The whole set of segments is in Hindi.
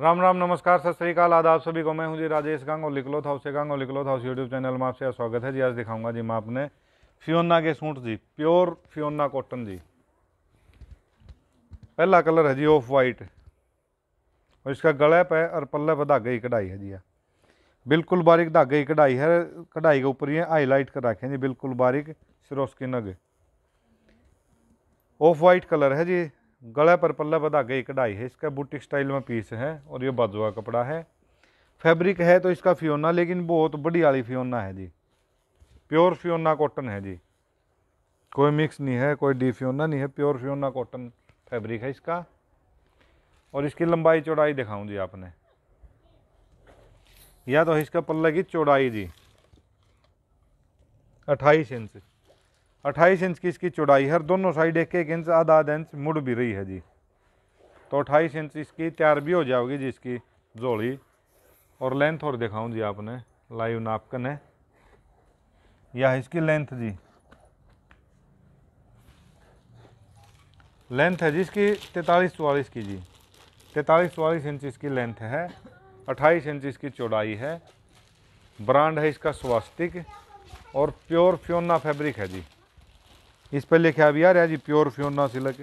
राम राम नमस्कार सत श्रीकाल आदाब सभी को मैं हूँ जी राजेश गांग और था उसे गांग और था उस यूट्यूब चैनल में आपसे स्वागत है जी आज दिखाऊंगा जी मैं आपने फ्योना के सूट जी प्योर फ्योना कॉटन जी पहला कलर है जी ऑफ वाइट और इसका गले है और पल्ले पर धागे ही कढ़ाई है जी बिल्कुल बारीक धागे की कढ़ाई है कढ़ाई के ऊपर ये हाईलाइट कर रखे हैं जी बिल्कुल बारीक सिरोस्किन ऑफ वाइट कलर है जी गला पर पल्ला बदा गई कढ़ाई है इसका बुटिक स्टाइल में पीस है और ये बाजुआ कपड़ा है फैब्रिक है तो इसका फियोना लेकिन बहुत बड़ी वाली फियोना है जी प्योर फियोना कॉटन है जी कोई मिक्स नहीं है कोई डी फ्योना नहीं है प्योर फ्योना कॉटन फैब्रिक है इसका और इसकी लंबाई चौड़ाई दिखाऊँ जी आपने या तो इसका पल्ला की चौड़ाई जी अट्ठाईस इंच अट्ठाईस इंच की इसकी चौड़ाई हर दोनों साइड एक एक इंच आधा आधा इंच मुड़ भी रही है जी तो अट्ठाईस इंच इसकी तैयार भी हो जाओगी जी इसकी जोड़ी और लेंथ और दिखाऊं जी आपने लाइव नापकन है या इसकी लेंथ जी लेंथ है जिसकी तैतालीस चौवालीस की जी तैतालीस चौवालीस इंच इसकी लेंथ है अट्ठाईस इंच इसकी चौड़ाई है ब्रांड है इसका स्वास्तिक और प्योर फ्योना फैब्रिक है जी इस पर लिखा भी यार है जी प्योर फ्योना सिलक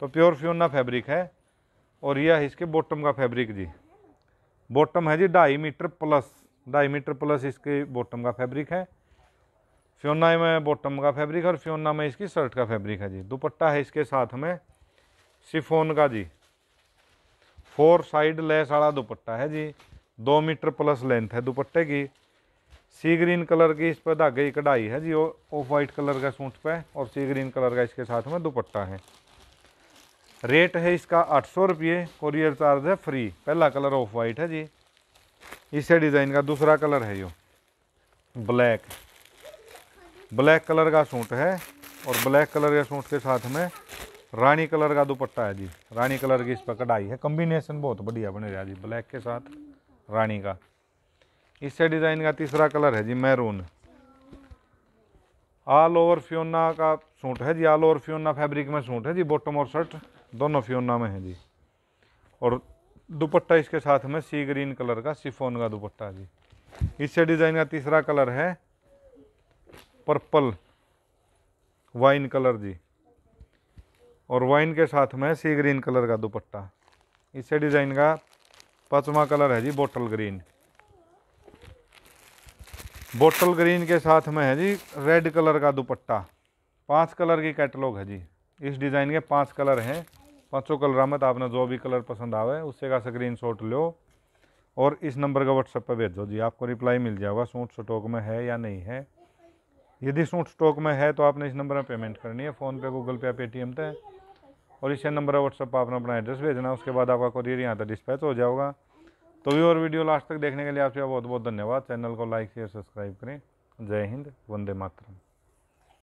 तो प्योर फ्योना फैब्रिक है और यह है इसके बॉटम का फैब्रिक जी बॉटम है जी ढाई मीटर प्लस ढाई मीटर प्लस इसके बॉटम का फैब्रिक है फ्योना में बॉटम का फैब्रिक और फ्योना में इसकी शर्ट का फैब्रिक है जी दुपट्टा है इसके साथ में सिफोन का जी फोर साइड लेस वाला दुपट्टा है जी दो मीटर प्लस लेंथ है दुपट्टे की सी ग्रीन कलर की इस पर धागे की कढ़ाई है जी ऑफ वाइट कलर का सूट पे और सी ग्रीन कलर का इसके साथ में दुपट्टा है रेट है इसका आठ सौ रुपये कोरियर चार्ज है फ्री पहला कलर ऑफ वाइट है जी इसे डिज़ाइन का दूसरा कलर है यो ब्लैक ब्लैक कलर का सूट है और ब्लैक कलर के सूट के साथ में रानी कलर का दुपट्टा है जी रानी कलर की इस पर कढ़ाई है कम्बिनेशन बहुत बढ़िया बने रहा जी ब्लैक के साथ रानी का इससे डिज़ाइन का तीसरा कलर है जी मैरून ऑल ओवर फ्योना का सूट है जी ऑल ओवर फ्योना फैब्रिक में सूट है जी बॉटम और शर्ट दोनों फ्योना में है जी और दुपट्टा इसके साथ में सी ग्रीन कलर का सिफोन का दुपट्टा जी इससे डिज़ाइन का तीसरा कलर है पर्पल वाइन कलर जी और वाइन के साथ में सी ग्रीन कलर का दुपट्टा इससे डिज़ाइन का पाँचवा कलर है जी बोटल ग्रीन बोटल ग्रीन के साथ में है जी रेड कलर का दुपट्टा पांच कलर की कैटलॉग है जी इस डिज़ाइन के पांच कलर हैं पांचों कलर में आपने जो भी कलर पसंद आवे उससे का स्क्रीन शॉट लो और इस नंबर का व्हाट्सएप पर भेजो जी आपको रिप्लाई मिल जाएगा सूट स्टॉक में है या नहीं है यदि सूट स्टॉक में है तो आपने इस नंबर पर पेमेंट करनी है फ़ोनपे गूगल पे पेटीएम पे और इसे नंबर व्हाट्सएप पर आपने अपना एड्रेस भेजना उसके बाद आपका कुरियर यहाँ तक डिस्पैच हो जाएगा तो भी और वीडियो लास्ट तक देखने के लिए आपका बहुत बहुत धन्यवाद चैनल को लाइक शेयर सब्सक्राइब करें जय हिंद वंदे मातरम